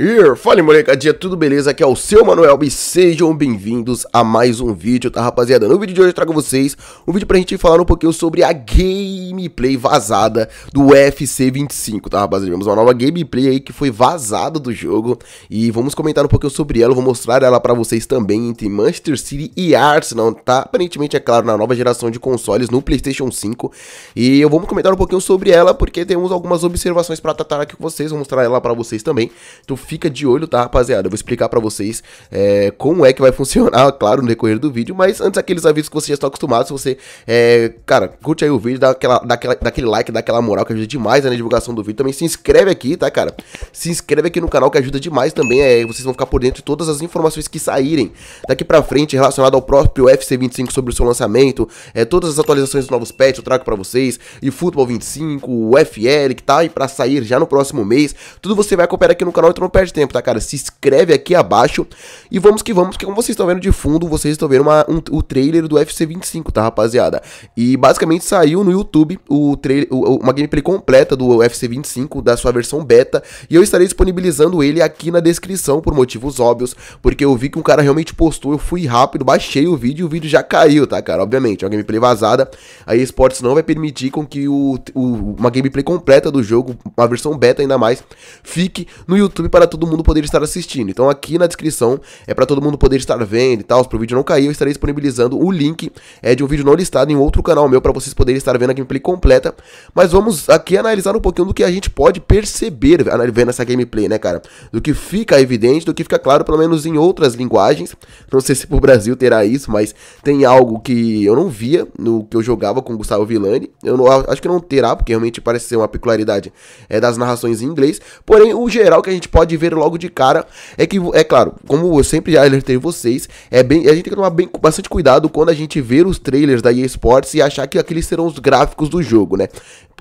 Here. Fala molecadinha, tudo beleza? Aqui é o seu Manuel e sejam bem-vindos a mais um vídeo, tá rapaziada? No vídeo de hoje eu trago vocês um vídeo pra gente falar um pouquinho sobre a gameplay vazada do UFC 25, tá rapaziada? Tivemos uma nova gameplay aí que foi vazada do jogo e vamos comentar um pouquinho sobre ela, vou mostrar ela pra vocês também entre Manchester City e Arsenal, tá? Aparentemente, é claro, na nova geração de consoles no Playstation 5 e eu vou comentar um pouquinho sobre ela porque temos algumas observações pra tratar aqui com vocês, vou mostrar ela pra vocês também, então fica de olho, tá, rapaziada? Eu vou explicar para vocês é, como é que vai funcionar, claro, no decorrer do vídeo, mas antes aqueles avisos que vocês já estão acostumados, se você, é, cara, curte aí o vídeo, dá, aquela, dá, aquela, dá aquele like, dá aquela moral que ajuda demais né, na divulgação do vídeo, também se inscreve aqui, tá, cara? Se inscreve aqui no canal que ajuda demais também, é, vocês vão ficar por dentro de todas as informações que saírem daqui pra frente relacionado ao próprio FC25 sobre o seu lançamento, é, todas as atualizações dos novos patch eu trago para vocês, e Futebol 25, o FL que tá aí pra sair já no próximo mês, tudo você vai acompanhar aqui no canal, então não perde tempo, tá, cara? Se inscreve aqui abaixo e vamos que vamos, porque como vocês estão vendo de fundo, vocês estão vendo uma, um, o trailer do FC 25, tá, rapaziada? E basicamente saiu no YouTube o trailer, o, uma gameplay completa do FC 25, da sua versão beta, e eu estarei disponibilizando ele aqui na descrição por motivos óbvios, porque eu vi que um cara realmente postou, eu fui rápido, baixei o vídeo e o vídeo já caiu, tá, cara? Obviamente, é uma gameplay vazada, a eSports não vai permitir com que o, o, uma gameplay completa do jogo, uma versão beta ainda mais, fique no YouTube para todo mundo poder estar assistindo. Então aqui na descrição é para todo mundo poder estar vendo e tal, para o vídeo não cair, eu estarei disponibilizando o link é, de um vídeo não listado em outro canal meu para vocês poderem estar vendo a gameplay completa. Mas vamos aqui analisar um pouquinho do que a gente pode perceber vendo essa gameplay, né, cara? Do que fica evidente, do que fica claro, pelo menos em outras linguagens. Não sei se pro Brasil terá isso, mas tem algo que eu não via no que eu jogava com Gustavo Villani. Eu não, acho que não terá, porque realmente parece ser uma peculiaridade é, das narrações em inglês. Porém, o geral que a gente pode ver logo de cara. É que, é claro, como eu sempre já alertei vocês, é bem, a gente tem que tomar bem, bastante cuidado quando a gente ver os trailers da EA Sports e achar que aqueles serão os gráficos do jogo, né?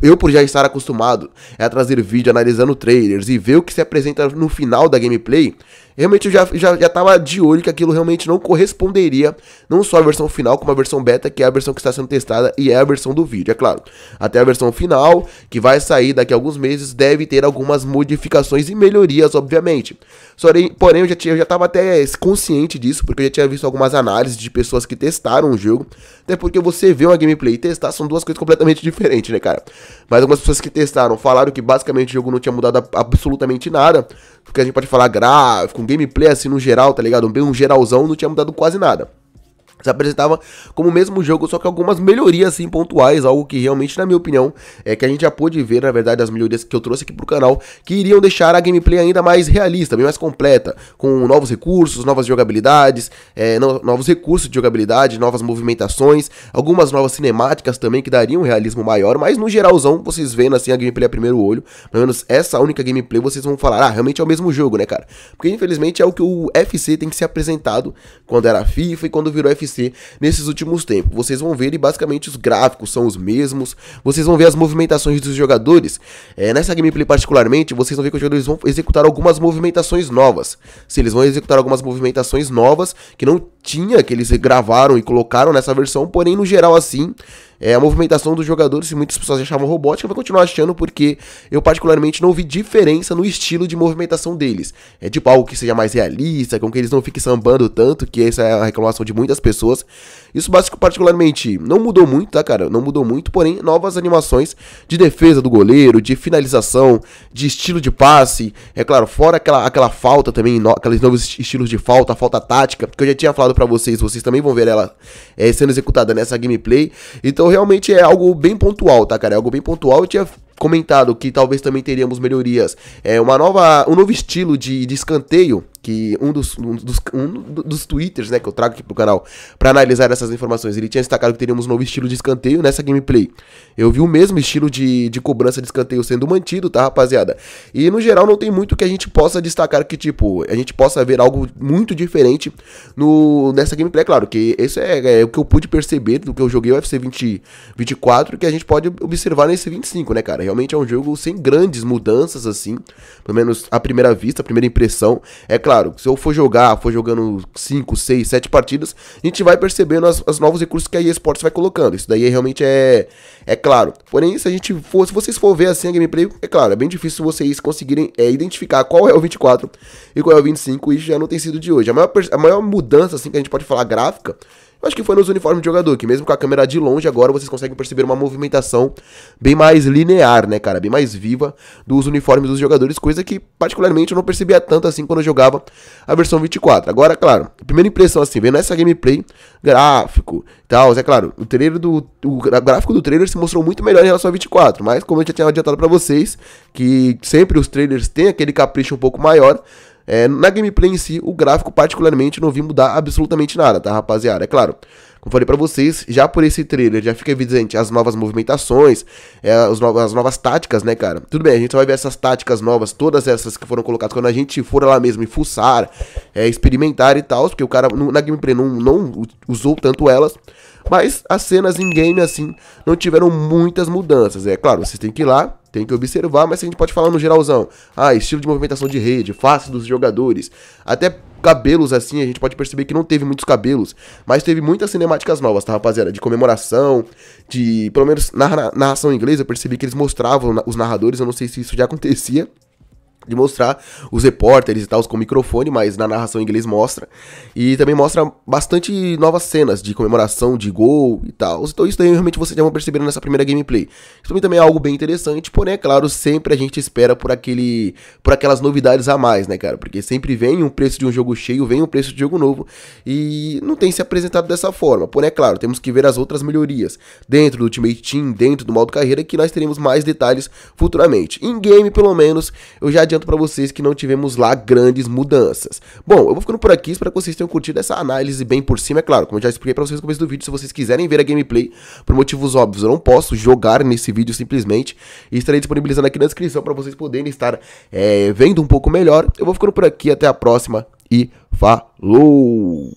Eu, por já estar acostumado a trazer vídeo analisando trailers e ver o que se apresenta no final da gameplay, Realmente eu já, já, já tava de olho que aquilo realmente não corresponderia, não só à versão final, como a versão beta, que é a versão que está sendo testada e é a versão do vídeo, é claro. Até a versão final, que vai sair daqui a alguns meses, deve ter algumas modificações e melhorias, obviamente. Porém, porém eu já, tinha, eu já tava até consciente disso, porque eu já tinha visto algumas análises de pessoas que testaram o jogo. Até porque você vê uma gameplay e testar são duas coisas completamente diferentes, né, cara? Mas algumas pessoas que testaram falaram que basicamente o jogo não tinha mudado absolutamente nada. Porque a gente pode falar gráfico, um gameplay assim no geral, tá ligado? Um geralzão não tinha mudado quase nada se apresentava como o mesmo jogo, só que algumas melhorias assim pontuais, algo que realmente, na minha opinião, é que a gente já pôde ver, na verdade, as melhorias que eu trouxe aqui pro canal, que iriam deixar a gameplay ainda mais realista, bem mais completa, com novos recursos, novas jogabilidades, é, no, novos recursos de jogabilidade, novas movimentações, algumas novas cinemáticas também que dariam um realismo maior, mas no geralzão, vocês vendo assim a gameplay a primeiro olho, pelo menos essa única gameplay, vocês vão falar, ah, realmente é o mesmo jogo, né, cara? Porque infelizmente é o que o FC tem que ser apresentado quando era FIFA e quando virou FC UFC nesses últimos tempos. Vocês vão ver e basicamente os gráficos são os mesmos. Vocês vão ver as movimentações dos jogadores. É, nessa gameplay particularmente, vocês vão ver que os jogadores vão executar algumas movimentações novas. Se eles vão executar algumas movimentações novas que não tinha, que eles gravaram e colocaram nessa versão, porém no geral assim, é, a movimentação dos jogadores, se muitas pessoas achavam robótica, vai continuar achando, porque eu particularmente não vi diferença no estilo de movimentação deles. É tipo algo que seja mais realista, com que eles não fiquem sambando tanto, que essa é a reclamação de muitas pessoas. Isso básico particularmente não mudou muito, tá, cara? Não mudou muito, porém, novas animações de defesa do goleiro, de finalização, de estilo de passe. É claro, fora aquela, aquela falta também, no, aqueles novos estilos de falta, a falta tática, que eu já tinha falado para vocês, vocês também vão ver ela é, sendo executada nessa gameplay. Então, então realmente é algo bem pontual, tá, cara? É algo bem pontual. Eu tinha comentado que talvez também teríamos melhorias. É uma nova, um novo estilo de, de escanteio que um dos, um dos, um dos twitters, né, que eu trago aqui pro canal para analisar essas informações, ele tinha destacado que teríamos um novo estilo de escanteio nessa gameplay. Eu vi o mesmo estilo de, de cobrança de escanteio sendo mantido, tá, rapaziada? E no geral não tem muito que a gente possa destacar que, tipo, a gente possa ver algo muito diferente no, nessa gameplay. É claro que isso é, é, o que eu pude perceber do que eu joguei o UFC 20, 24, que a gente pode observar nesse 25, né, cara? Realmente é um jogo sem grandes mudanças, assim, pelo menos à primeira vista, a primeira impressão. É claro, claro, se eu for jogar, for jogando 5, 6, 7 partidas, a gente vai percebendo as, as novos recursos que a eSports vai colocando. Isso daí realmente é, é claro. Porém, se a gente for, se vocês for ver assim a gameplay, é claro, é bem difícil vocês conseguirem é, identificar qual é o 24 e qual é o 25, e já não tem sido de hoje. A maior, a maior mudança assim que a gente pode falar gráfica Acho que foi nos uniformes de jogador, que mesmo com a câmera de longe, agora vocês conseguem perceber uma movimentação bem mais linear, né, cara? Bem mais viva dos uniformes dos jogadores, coisa que particularmente eu não percebia tanto assim quando eu jogava a versão 24. Agora, claro, primeira impressão assim, vendo essa gameplay, gráfico e tal, é claro, o trailer do. O gráfico do trailer se mostrou muito melhor em relação a 24, mas como eu já tinha adiantado para vocês, que sempre os trailers têm aquele capricho um pouco maior. É, na gameplay em si, o gráfico particularmente não vi mudar absolutamente nada, tá rapaziada? É claro, como falei pra vocês, já por esse trailer já fica evidente as novas movimentações, é, as, novas, as, novas, táticas, né, cara? Tudo bem, a gente só vai ver essas táticas novas, todas essas que foram colocadas quando a gente for lá mesmo e fuçar, é, experimentar e tal, porque o cara na gameplay não, não usou tanto elas. Mas as cenas em game, assim, não tiveram muitas mudanças. É claro, vocês têm que ir lá, tem que observar, mas a gente pode falar no geralzão. Ah, estilo de movimentação de rede, face dos jogadores, até cabelos assim, a gente pode perceber que não teve muitos cabelos, mas teve muitas cinemáticas novas, tá, rapaziada? De comemoração, de, pelo menos na narração inglesa, eu percebi que eles mostravam os narradores, eu não sei se isso já acontecia, de mostrar os repórteres e tal com microfone, mas na narração em inglês mostra. E também mostra bastante novas cenas de comemoração, de gol e tal. Então isso daí realmente vocês já vão percebendo nessa primeira gameplay. Isso também, também é algo bem interessante, porém, é claro, sempre a gente espera por aquele por aquelas novidades a mais, né, cara? Porque sempre vem um preço de um jogo cheio, vem um preço de jogo novo e não tem se apresentado dessa forma. Porém, é claro, temos que ver as outras melhorias dentro do Ultimate Team, dentro do modo carreira, que nós teremos mais detalhes futuramente. Em game, pelo menos, eu já adiantei adianto para vocês que não tivemos lá grandes mudanças. Bom, eu vou ficando por aqui, espero que vocês tenham curtido essa análise bem por cima, é claro, como eu já expliquei para vocês no começo do vídeo, se vocês quiserem ver a gameplay, por motivos óbvios, eu não posso jogar nesse vídeo simplesmente, e estarei disponibilizando aqui na descrição para vocês poderem estar é, vendo um pouco melhor. Eu vou ficando por aqui, até a próxima e falou!